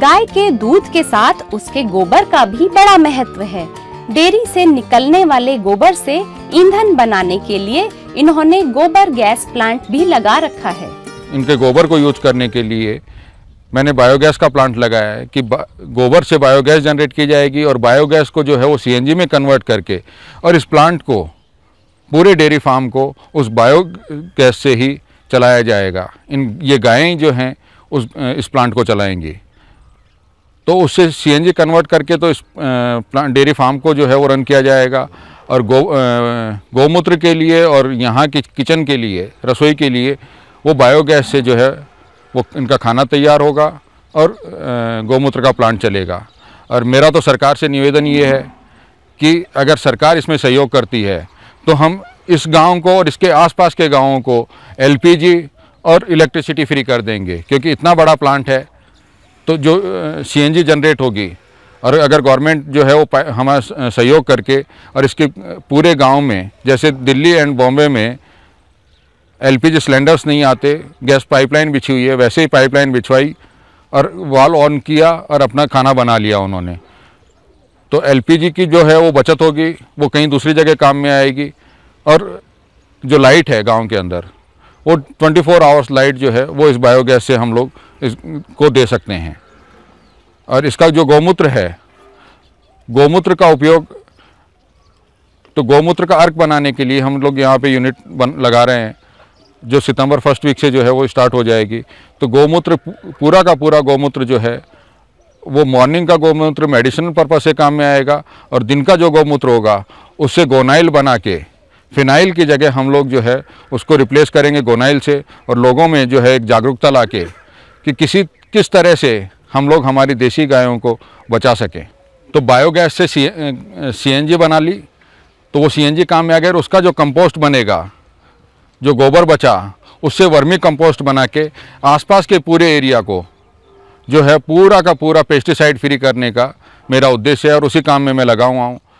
गाय के दूध के साथ उसके गोबर का भी बड़ा महत्व है डेयरी से निकलने वाले गोबर से ईंधन बनाने के लिए इन्होंने गोबर गैस प्लांट भी लगा रखा है इनके गोबर को यूज करने के लिए मैंने बायोगैस का प्लांट लगाया है कि गोबर से बायोगैस जनरेट की जाएगी और बायोगैस को जो है वो सीएनजी में कन्वर्ट करके और इस प्लांट को पूरे डेयरी फार्म को उस बायोगैस से ही चलाया जाएगा इन ये गायें जो हैं उस इस प्लांट को चलाएंगी तो उससे सीएनजी कन्वर्ट करके तो इस प्लांट डेयरी फार्म को जो है वो रन किया जाएगा और गौ गौमूत्र के लिए और यहाँ की किचन के लिए रसोई के लिए वो बायोगैस से जो है वो इनका खाना तैयार होगा और गौमूत्र का प्लांट चलेगा और मेरा तो सरकार से निवेदन ये है कि अगर सरकार इसमें सहयोग करती है तो हम इस गांव को और इसके आसपास के गांवों को एलपीजी और इलेक्ट्रिसिटी फ्री कर देंगे क्योंकि इतना बड़ा प्लांट है तो जो सीएनजी जनरेट होगी और अगर गवर्नमेंट जो है वो हमारा सहयोग करके और इसके पूरे गांव में जैसे दिल्ली एंड बॉम्बे में एलपीजी सिलेंडर्स नहीं आते गैस पाइपलाइन बिछी हुई है वैसे ही पाइपलाइन बिछवाई और वाल ऑन किया और अपना खाना बना लिया उन्होंने तो एलपीजी की जो है वो बचत होगी वो कहीं दूसरी जगह काम में आएगी और जो लाइट है गांव के अंदर वो 24 फोर आवर्स लाइट जो है वो इस बायोगैस से हम लोग को दे सकते हैं और इसका जो गौमूत्र है गौमूत्र का उपयोग तो गौमूत्र का अर्क बनाने के लिए हम लोग यहाँ पे यूनिट बन लगा रहे हैं जो सितंबर फर्स्ट वीक से जो है वो स्टार्ट हो जाएगी तो गौमूत्र पूरा का पूरा गौमूत्र जो है वो मॉर्निंग का गौमूत्र मेडिसिनल पर्पज़ से काम में आएगा और दिन का जो गौमूत्र होगा उससे गोनाइल बना के फिनाइल की जगह हम लोग जो है उसको रिप्लेस करेंगे गोनाइल से और लोगों में जो है एक जागरूकता ला के कि किसी किस तरह से हम लोग हमारी देसी गायों को बचा सकें तो बायोगैस से सी एन बना ली तो वो सी काम में आ गया और उसका जो कंपोस्ट बनेगा जो गोबर बचा उससे वर्मी कंपोस्ट बना के आसपास के पूरे एरिया को जो है पूरा का पूरा पेस्टिसाइड फ्री करने का मेरा उद्देश्य है और उसी काम में मैं लगा हुआ हूँ